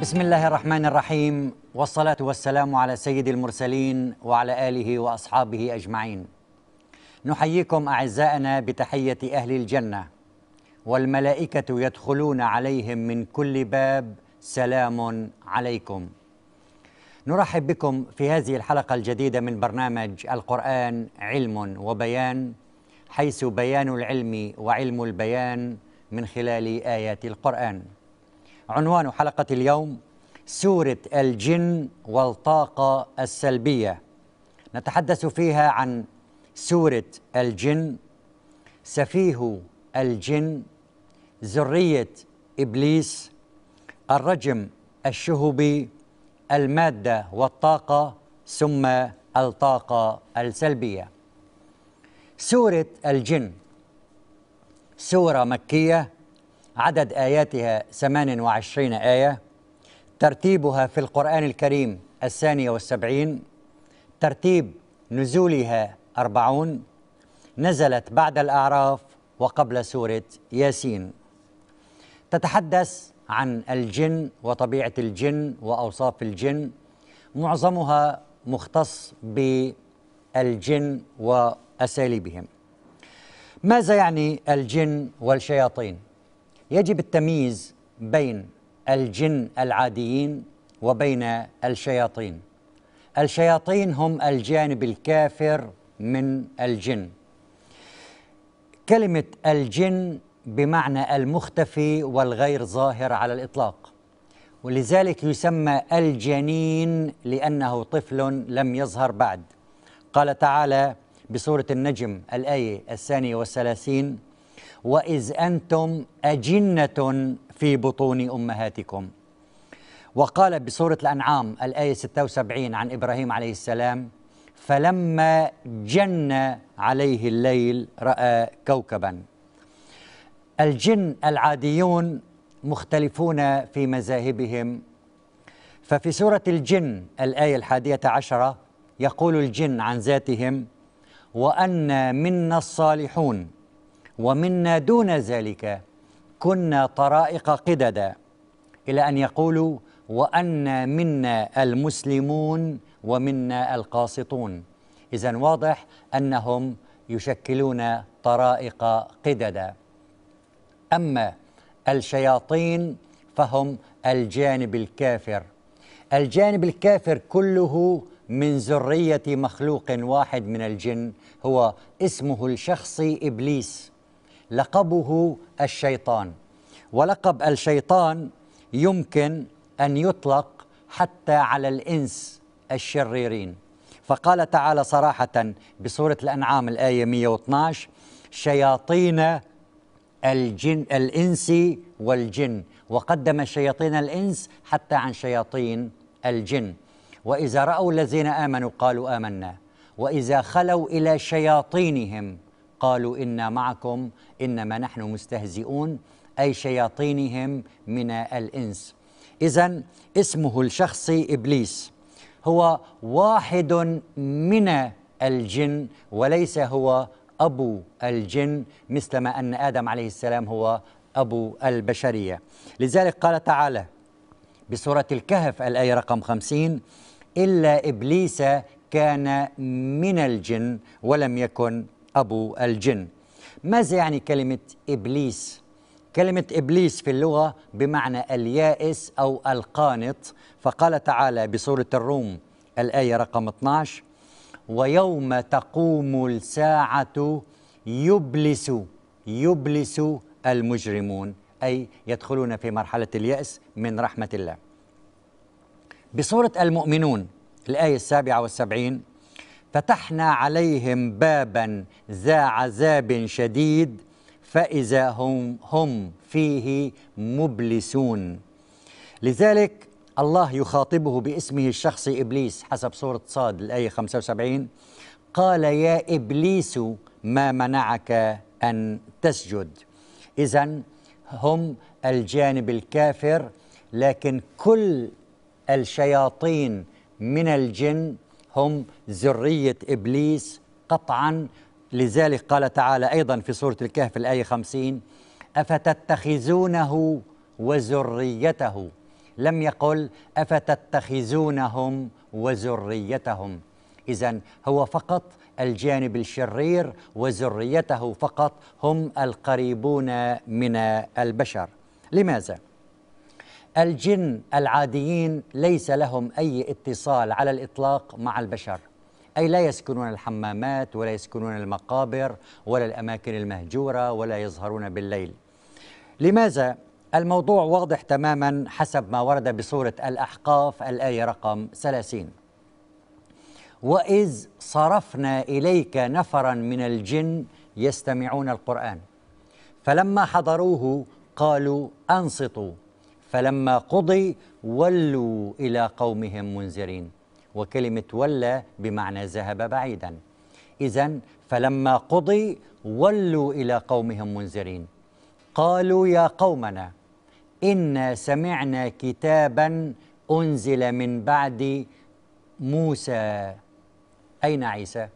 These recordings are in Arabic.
بسم الله الرحمن الرحيم والصلاة والسلام على سيد المرسلين وعلى آله وأصحابه أجمعين نحييكم أعزائنا بتحية أهل الجنة والملائكة يدخلون عليهم من كل باب سلام عليكم نرحب بكم في هذه الحلقة الجديدة من برنامج القرآن علم وبيان حيث بيان العلم وعلم البيان من خلال آيات القرآن عنوان حلقة اليوم سورة الجن والطاقة السلبية نتحدث فيها عن سورة الجن سفيه الجن ذرية إبليس الرجم الشهبي المادة والطاقة ثم الطاقة السلبية سورة الجن سورة مكية عدد آياتها 28 آية ترتيبها في القرآن الكريم الثانية والسبعين ترتيب نزولها أربعون نزلت بعد الأعراف وقبل سورة ياسين تتحدث عن الجن وطبيعة الجن وأوصاف الجن معظمها مختص بالجن وأساليبهم ماذا يعني الجن والشياطين؟ يجب التمييز بين الجن العاديين وبين الشياطين الشياطين هم الجانب الكافر من الجن كلمه الجن بمعنى المختفي والغير ظاهر على الاطلاق ولذلك يسمى الجنين لانه طفل لم يظهر بعد قال تعالى بسوره النجم الايه الثانيه والثلاثين واذ انتم اجنه في بطون امهاتكم وقال بسوره الانعام الايه 76 عن ابراهيم عليه السلام فلما جن عليه الليل راى كوكبا الجن العاديون مختلفون في مذاهبهم ففي سوره الجن الايه الحاديه عشره يقول الجن عن ذاتهم وأنا منا الصالحون ومنا دون ذلك كنا طرائق قددا إلى أن يقولوا وأنا منا المسلمون ومنا القاسطون إذا واضح أنهم يشكلون طرائق قددا أما الشياطين فهم الجانب الكافر الجانب الكافر كله من ذرية مخلوق واحد من الجن هو اسمه الشخصي إبليس لقبه الشيطان ولقب الشيطان يمكن ان يطلق حتى على الانس الشريرين فقال تعالى صراحه بسوره الانعام الايه 112 شياطين الجن الانس والجن وقدم شياطين الانس حتى عن شياطين الجن واذا راوا الذين امنوا قالوا امنا واذا خلوا الى شياطينهم قالوا إنا معكم إنما نحن مستهزئون أي شياطينهم من الإنس إذا اسمه الشخصي إبليس هو واحد من الجن وليس هو أبو الجن مثلما أن آدم عليه السلام هو أبو البشرية لذلك قال تعالى بسورة الكهف الآية رقم خمسين إلا إبليس كان من الجن ولم يكن أبو الجن ماذا يعني كلمة إبليس؟ كلمة إبليس في اللغة بمعنى اليائس أو القانط فقال تعالى بسورة الروم الآية رقم 12 ويوم تقوم الساعة يبلس يبلس المجرمون أي يدخلون في مرحلة اليأس من رحمة الله بسورة المؤمنون الآية السابعة والسبعين فتحنا عليهم بابا ذا عذاب شديد فإذا هم هم فيه مبلسون لذلك الله يخاطبه باسمه الشخصي إبليس حسب سورة صاد الآية 75 قال يا إبليس ما منعك أن تسجد إذا هم الجانب الكافر لكن كل الشياطين من الجن هم ذرية إبليس قطعا لذلك قال تعالى أيضا في سورة الكهف الآية خمسين أفتتخذونه وذريته لم يقل أفتتخذونهم وذريتهم إذا هو فقط الجانب الشرير وذريته فقط هم القريبون من البشر لماذا؟ الجن العاديين ليس لهم أي اتصال على الإطلاق مع البشر أي لا يسكنون الحمامات ولا يسكنون المقابر ولا الأماكن المهجورة ولا يظهرون بالليل لماذا؟ الموضوع واضح تماما حسب ما ورد بصورة الأحقاف الآية رقم 30 وإذ صرفنا إليك نفرا من الجن يستمعون القرآن فلما حضروه قالوا أنصتوا فلما قضي ولوا إلى قومهم منذرين وكلمة ولى بمعنى ذهب بعيدا إذا فلما قضي ولوا إلى قومهم منذرين قالوا يا قومنا إنا سمعنا كتابا أنزل من بعد موسى أين عيسى؟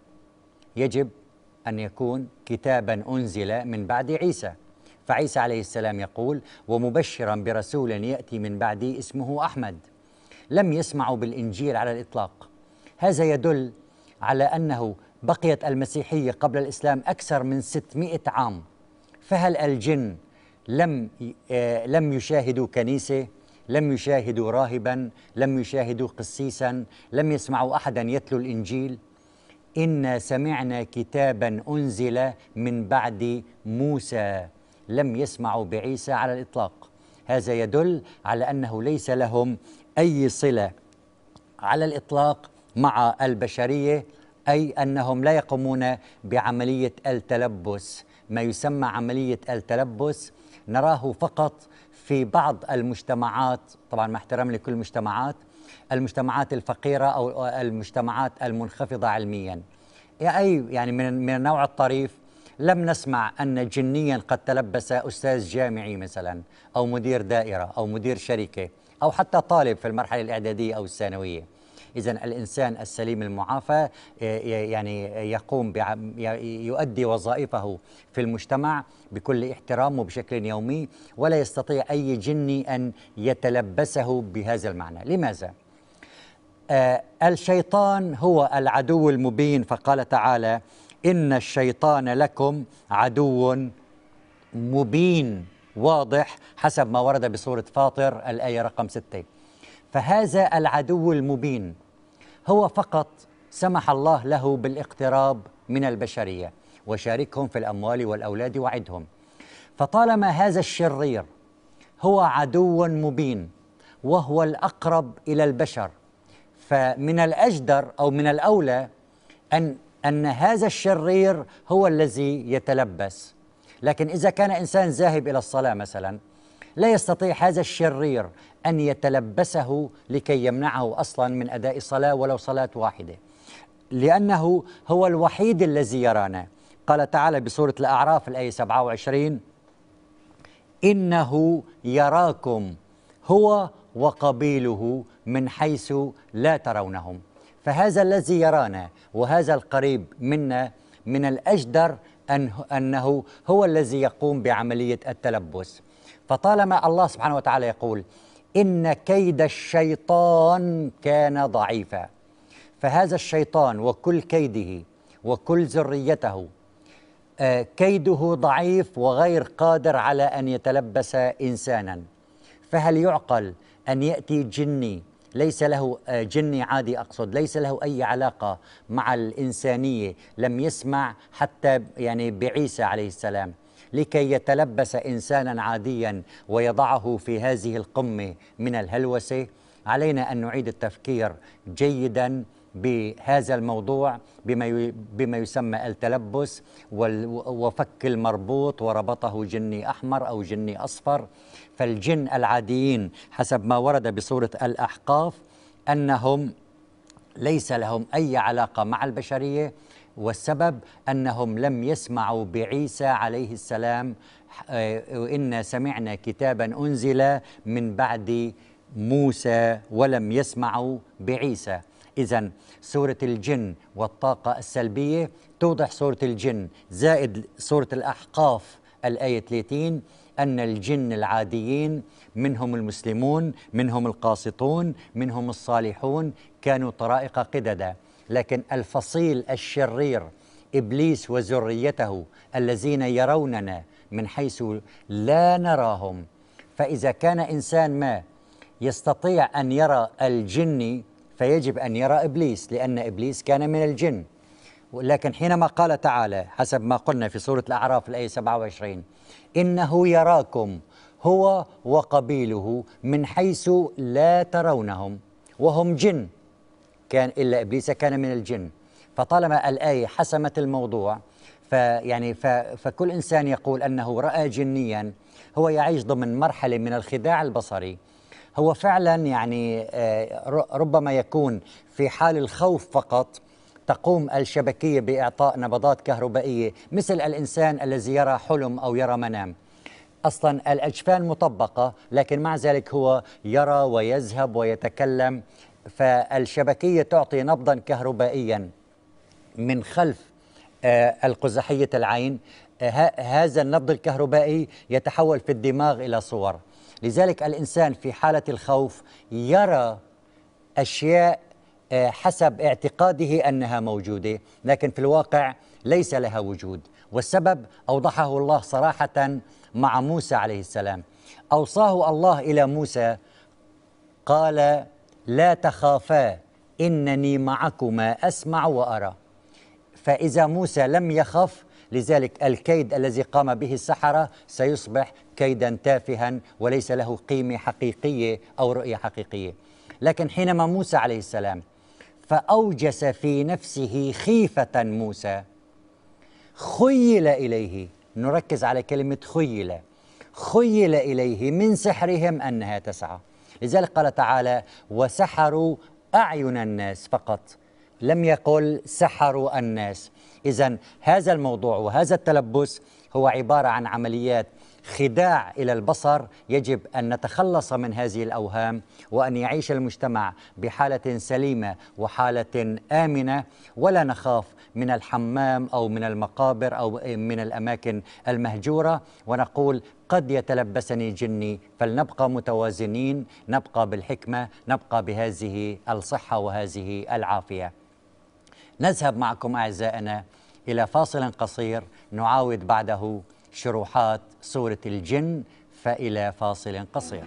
يجب أن يكون كتابا أنزل من بعد عيسى فعيسى عليه السلام يقول ومبشرا برسول يأتي من بعدي اسمه أحمد لم يسمعوا بالإنجيل على الإطلاق هذا يدل على أنه بقيت المسيحية قبل الإسلام أكثر من 600 عام فهل الجن لم آه، لم يشاهدوا كنيسة لم يشاهدوا راهبا لم يشاهدوا قسيسا لم يسمعوا أحدا يتلو الإنجيل إنا سمعنا كتابا أنزل من بعد موسى لم يسمعوا بعيسى على الإطلاق هذا يدل على أنه ليس لهم أي صلة على الإطلاق مع البشرية أي أنهم لا يقومون بعملية التلبس ما يسمى عملية التلبس نراه فقط في بعض المجتمعات طبعا مع احترم لكل المجتمعات المجتمعات الفقيرة أو المجتمعات المنخفضة علميا يعني أي يعني من النوع الطريف لم نسمع أن جنيا قد تلبس أستاذ جامعي مثلا أو مدير دائرة أو مدير شركة أو حتى طالب في المرحلة الإعدادية أو الثانوية إذا الإنسان السليم المعافى آه، يعني يقوم يؤدي وظائفه في المجتمع بكل احترام وبشكل يومي ولا يستطيع أي جني أن يتلبسه بهذا المعنى لماذا؟ آه، الشيطان هو العدو المبين فقال تعالى إن الشيطان لكم عدو مبين واضح حسب ما ورد بسورة فاطر الآية رقم 6 فهذا العدو المبين هو فقط سمح الله له بالاقتراب من البشرية وشاركهم في الأموال والأولاد وعدهم فطالما هذا الشرير هو عدو مبين وهو الأقرب إلى البشر فمن الأجدر أو من الأولى أن أن هذا الشرير هو الذي يتلبس لكن إذا كان إنسان ذاهب إلى الصلاة مثلا لا يستطيع هذا الشرير أن يتلبسه لكي يمنعه أصلا من أداء صلاة ولو صلاة واحدة لأنه هو الوحيد الذي يرانا قال تعالى بسورة الأعراف الآية 27 إنه يراكم هو وقبيله من حيث لا ترونهم فهذا الذي يرانا وهذا القريب منا من الأجدر أنه, أنه هو الذي يقوم بعملية التلبس فطالما الله سبحانه وتعالى يقول إن كيد الشيطان كان ضعيفا فهذا الشيطان وكل كيده وكل ذريته آه، كيده ضعيف وغير قادر على أن يتلبس إنسانا فهل يعقل أن يأتي جني ليس له آه، جني عادي اقصد ليس له اي علاقه مع الانسانيه لم يسمع حتى يعني بعيسى عليه السلام لكي يتلبس انسانا عاديا ويضعه في هذه القمه من الهلوسه علينا ان نعيد التفكير جيدا بهذا الموضوع بما بما يسمى التلبس وفك المربوط وربطه جني احمر او جني اصفر فالجن العاديين حسب ما ورد بصوره الاحقاف انهم ليس لهم اي علاقه مع البشريه والسبب انهم لم يسمعوا بعيسى عليه السلام آه، إنا سمعنا كتابا أنزل من بعد موسى ولم يسمعوا بعيسى إذا سورة الجن والطاقة السلبية توضح سورة الجن زائد سورة الأحقاف الآية 30 أن الجن العاديين منهم المسلمون منهم القاسطون منهم الصالحون كانوا طرائق قددة لكن الفصيل الشرير إبليس وذريته الذين يروننا من حيث لا نراهم فإذا كان إنسان ما يستطيع أن يرى الجني فيجب أن يرى إبليس لأن إبليس كان من الجن لكن حينما قال تعالى حسب ما قلنا في سورة الأعراف الآية 27 إنه يراكم هو وقبيله من حيث لا ترونهم وهم جن كان إلا إبليس كان من الجن فطالما الآية حسمت الموضوع فيعني فكل إنسان يقول أنه رأى جنيا هو يعيش ضمن مرحلة من الخداع البصري هو فعلا يعني آه، ربما يكون في حال الخوف فقط تقوم الشبكية بإعطاء نبضات كهربائية مثل الإنسان الذي يرى حلم أو يرى منام أصلا الأجفان مطبقة لكن مع ذلك هو يرى ويذهب ويتكلم فالشبكية تعطي نبضا كهربائيا من خلف آه، القزحية العين آه، هذا النبض الكهربائي يتحول في الدماغ إلى صور لذلك الإنسان في حالة الخوف يرى أشياء آه، حسب اعتقاده أنها موجودة لكن في الواقع ليس لها وجود والسبب أوضحه الله صراحة مع موسى عليه السلام أوصاه الله إلى موسى قال لا تخافا إنني معكما أسمع وأرى فإذا موسى لم يخف لذلك الكيد الذي قام به السحرة سيصبح كيدا تافها وليس له قيمه حقيقيه او رؤيه حقيقيه لكن حينما موسى عليه السلام فاوجس في نفسه خيفه موسى خيل اليه نركز على كلمه خيل خيل اليه من سحرهم انها تسعى لذلك قال تعالى وسحروا اعين الناس فقط لم يقل سحروا الناس اذا هذا الموضوع وهذا التلبس هو عباره عن عمليات خداع الى البصر يجب ان نتخلص من هذه الاوهام وان يعيش المجتمع بحاله سليمه وحاله امنه ولا نخاف من الحمام او من المقابر او من الاماكن المهجوره ونقول قد يتلبسني جني فلنبقى متوازنين نبقى بالحكمه نبقى بهذه الصحه وهذه العافيه نذهب معكم اعزائنا الى فاصل قصير نعاود بعده شروحات سورة الجن فإلى فاصل قصير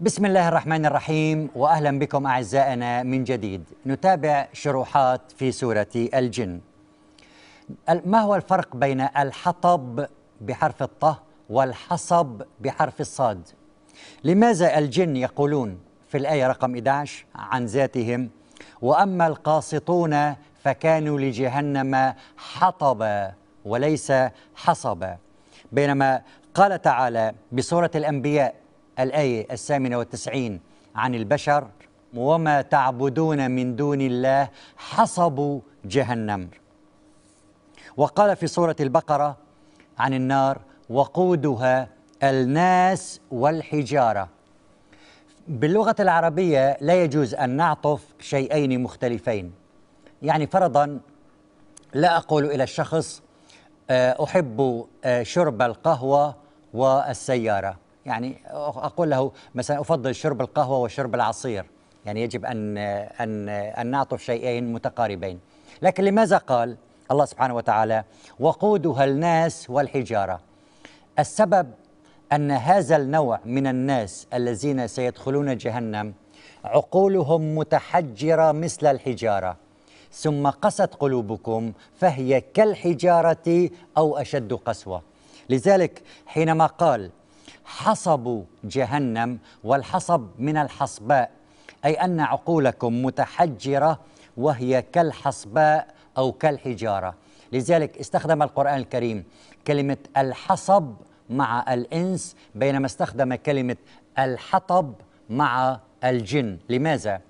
بسم الله الرحمن الرحيم واهلا بكم اعزائنا من جديد نتابع شروحات في سوره الجن ما هو الفرق بين الحطب بحرف الطه والحصب بحرف الصاد لماذا الجن يقولون في الآية رقم 11 عن ذاتهم وأما القاسطون فكانوا لجهنم حطبا وليس حصبا بينما قال تعالى بسورة الأنبياء الآية الثامنة والتسعين عن البشر وما تعبدون من دون الله حصب جهنم وقال في سورة البقرة عن النار وقودها الناس والحجاره باللغه العربيه لا يجوز ان نعطف شيئين مختلفين يعني فرضا لا اقول الى الشخص آه، احب آه، شرب القهوه والسياره يعني اقول له مثلا افضل شرب القهوه وشرب العصير يعني يجب ان آه، ان ان نعطف شيئين متقاربين لكن لماذا قال الله سبحانه وتعالى وقودها الناس والحجاره السبب أن هذا النوع من الناس الذين سيدخلون جهنم عقولهم متحجرة مثل الحجارة ثم قست قلوبكم فهي كالحجارة أو أشد قسوة لذلك حينما قال حصبوا جهنم والحصب من الحصباء أي أن عقولكم متحجرة وهي كالحصباء أو كالحجارة لذلك استخدم القرآن الكريم كلمة الحصب مع الإنس بينما استخدم كلمة الحطب مع الجن لماذا؟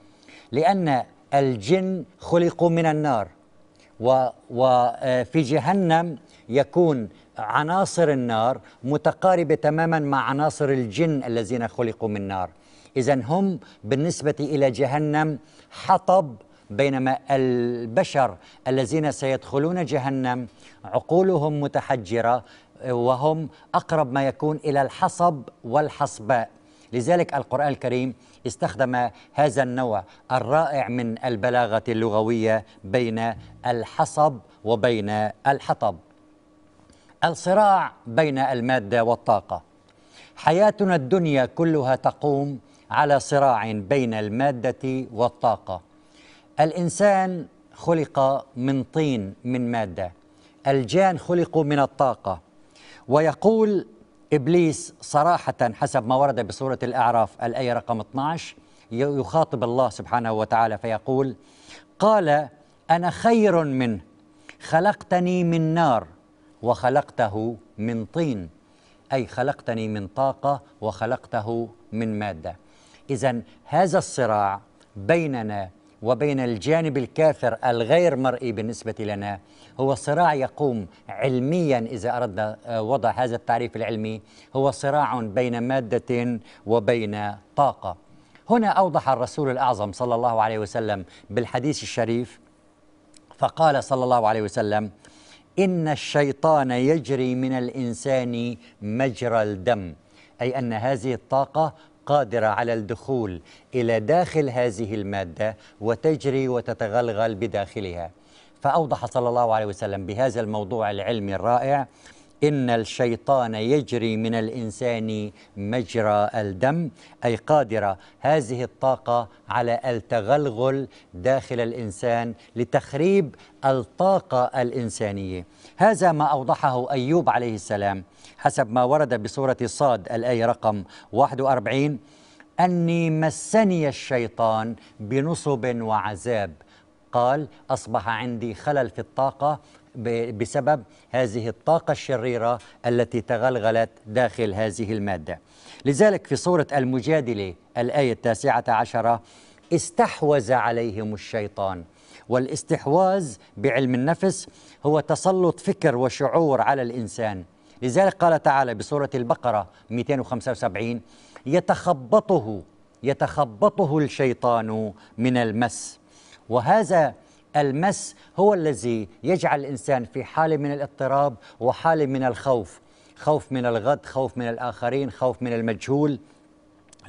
لأن الجن خلقوا من النار وفي آه، جهنم يكون عناصر النار متقاربة تماما مع عناصر الجن الذين خلقوا من نار إذا هم بالنسبة إلى جهنم حطب بينما البشر الذين سيدخلون جهنم عقولهم متحجرة وهم أقرب ما يكون إلى الحصب والحصباء لذلك القرآن الكريم استخدم هذا النوع الرائع من البلاغة اللغوية بين الحصب وبين الحطب الصراع بين المادة والطاقة حياتنا الدنيا كلها تقوم على صراع بين المادة والطاقة الإنسان خلق من طين من مادة الجان خلقوا من الطاقة ويقول إبليس صراحة حسب ما ورد بسورة الأعراف الآية رقم 12 يخاطب الله سبحانه وتعالى فيقول قال أنا خير منه خلقتني من نار وخلقته من طين أي خلقتني من طاقة وخلقته من مادة إذا هذا الصراع بيننا وبين الجانب الكاثر الغير مرئي بالنسبة لنا هو صراع يقوم علميا إذا أردنا آه، وضع هذا التعريف العلمي هو صراع بين مادة وبين طاقة هنا أوضح الرسول الأعظم صلى الله عليه وسلم بالحديث الشريف فقال صلى الله عليه وسلم إن الشيطان يجري من الإنسان مجرى الدم أي أن هذه الطاقة قادرة على الدخول إلى داخل هذه المادة وتجري وتتغلغل بداخلها فأوضح صلى الله عليه وسلم بهذا الموضوع العلمي الرائع إن الشيطان يجري من الإنسان مجرى الدم أي قادرة هذه الطاقة على التغلغل داخل الإنسان لتخريب الطاقة الإنسانية هذا ما أوضحه أيوب عليه السلام حسب ما ورد بسورة صاد الآية رقم 41 أني مسني الشيطان بنصب وعذاب قال أصبح عندي خلل في الطاقة بسبب هذه الطاقة الشريرة التي تغلغلت داخل هذه المادة لذلك في سورة المجادلة الآية التاسعة عشرة استحوذ عليهم الشيطان والاستحواذ بعلم النفس هو تسلط فكر وشعور على الإنسان لذلك قال تعالى بسورة البقرة 275 يتخبطه يتخبطه الشيطان من المس وهذا المس هو الذي يجعل الانسان في حاله من الاضطراب وحاله من الخوف خوف من الغد خوف من الاخرين خوف من المجهول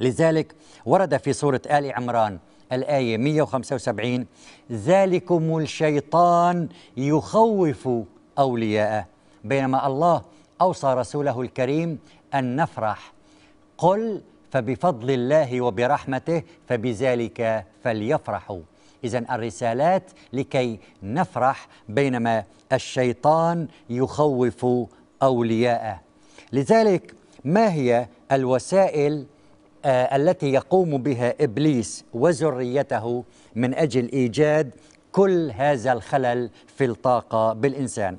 لذلك ورد في سوره ال عمران الايه 175 ذلكم الشيطان يخوف اولياءه بينما الله اوصى رسوله الكريم ان نفرح قل فبفضل الله وبرحمته فبذلك فليفرحوا إذا الرسالات لكي نفرح بينما الشيطان يخوف أولياءه لذلك ما هي الوسائل آه التي يقوم بها ابليس وذريته من اجل ايجاد كل هذا الخلل في الطاقه بالانسان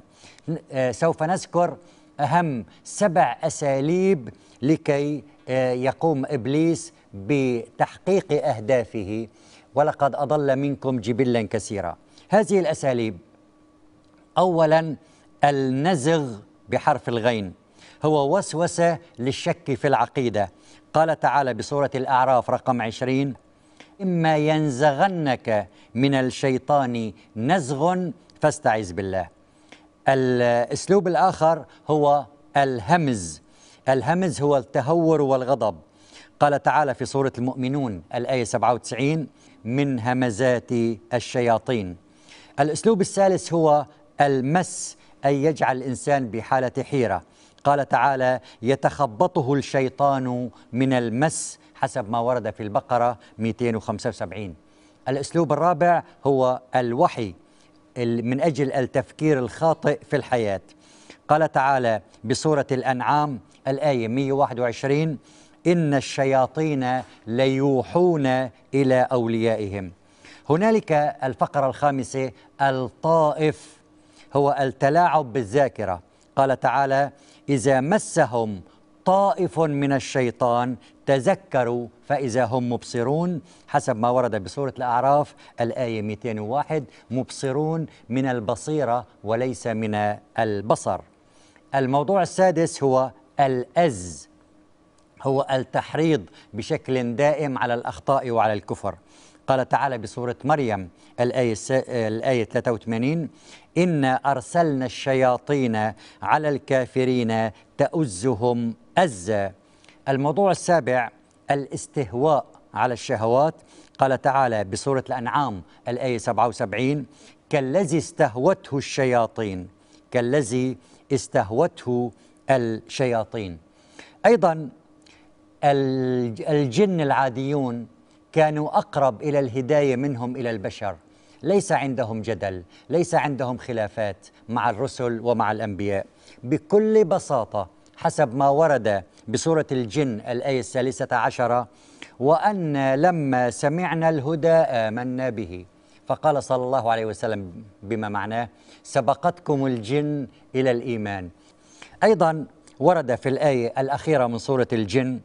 آه سوف نذكر اهم سبع اساليب لكي آه يقوم ابليس بتحقيق اهدافه ولقد أضل منكم جبلا كثيرا هذه الأساليب أولا النزغ بحرف الغين هو وسوسة للشك في العقيدة قال تعالى بسورة الأعراف رقم عشرين إما ينزغنك من الشيطان نزغ فاستعذ بالله الأسلوب الآخر هو الهمز الهمز هو التهور والغضب قال تعالى في سورة المؤمنون الآية 97 من همزات الشياطين الاسلوب الثالث هو المس اي يجعل الانسان بحاله حيره قال تعالى يتخبطه الشيطان من المس حسب ما ورد في البقره 275 الاسلوب الرابع هو الوحي من اجل التفكير الخاطئ في الحياه قال تعالى بسوره الانعام الايه 121 إن الشياطين ليوحون إلى أوليائهم هنالك الفقرة الخامسة الطائف هو التلاعب بالذاكرة قال تعالى إذا مسهم طائف من الشيطان تذكروا فإذا هم مبصرون حسب ما ورد بسورة الأعراف الآية 201 مبصرون من البصيرة وليس من البصر الموضوع السادس هو الأز هو التحريض بشكل دائم على الأخطاء وعلى الكفر قال تعالى بسورة مريم الآية, الآية 83 إنا أرسلنا الشياطين على الكافرين تأزهم أزا الموضوع السابع الاستهواء على الشهوات قال تعالى بسورة الأنعام الآية 77 كالذي استهوته الشياطين كالذي استهوته الشياطين أيضا الجن العاديون كانوا اقرب الى الهدايه منهم الى البشر ليس عندهم جدل ليس عندهم خلافات مع الرسل ومع الانبياء بكل بساطه حسب ما ورد بسوره الجن الايه الثالثه عشره وان لما سمعنا الهدى امنا به فقال صلى الله عليه وسلم بما معناه سبقتكم الجن الى الايمان ايضا ورد في الايه الاخيره من سوره الجن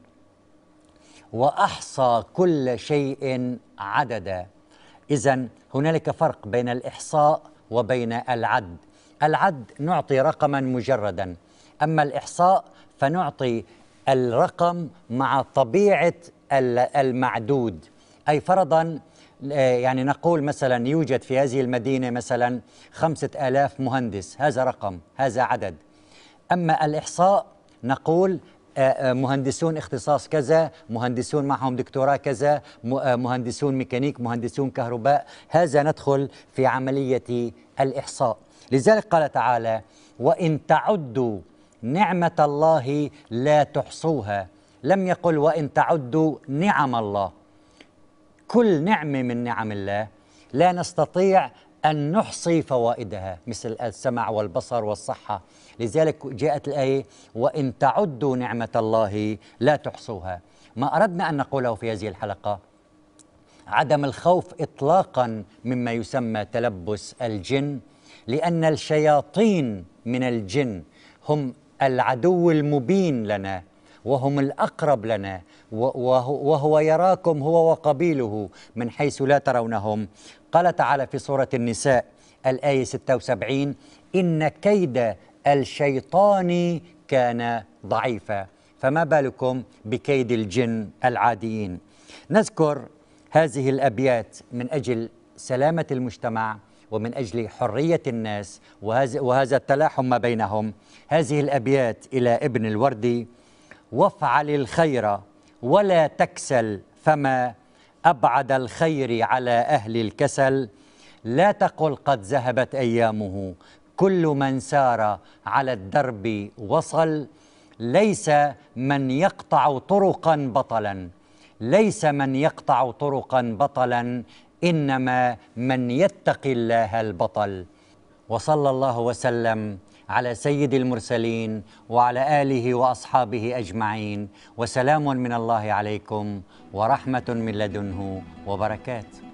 واحصى كل شيء عددا اذا هنالك فرق بين الاحصاء وبين العد العد نعطي رقما مجردا اما الاحصاء فنعطي الرقم مع طبيعه المعدود اي فرضا آه، يعني نقول مثلا يوجد في هذه المدينة مثلا خمسة آلاف مهندس هذا رقم هذا عدد أما الإحصاء نقول آه، آه، مهندسون اختصاص كذا مهندسون معهم دكتوراه كذا آه، مهندسون ميكانيك مهندسون كهرباء هذا ندخل في عملية الإحصاء لذلك قال تعالى وإن تعدوا نعمة الله لا تحصوها لم يقل وإن تعدوا نعم الله كل نعمة من نعم الله لا نستطيع أن نحصي فوائدها مثل السمع والبصر والصحة لذلك جاءت الآية وإن تعدوا نعمة الله لا تحصوها ما أردنا أن نقوله في هذه الحلقة عدم الخوف إطلاقا مما يسمى تلبس الجن لأن الشياطين من الجن هم العدو المبين لنا وهم الأقرب لنا وهو يراكم هو وقبيله من حيث لا ترونهم قال تعالى في سورة النساء الآية 76 إن كيد الشيطان كان ضعيفا فما بالكم بكيد الجن العاديين نذكر هذه الأبيات من أجل سلامة المجتمع ومن أجل حرية الناس وهذا التلاحم ما بينهم هذه الأبيات إلى ابن الوردي وافعل الخير ولا تكسل فما أبعد الخير على أهل الكسل لا تقل قد ذهبت أيامه كل من سار على الدرب وصل ليس من يقطع طرقا بطلا ليس من يقطع طرقا بطلا انما من يتقي الله البطل وصلى الله وسلم على سيد المرسلين وعلى آله وأصحابه أجمعين وسلام من الله عليكم ورحمة من لدنه وبركاته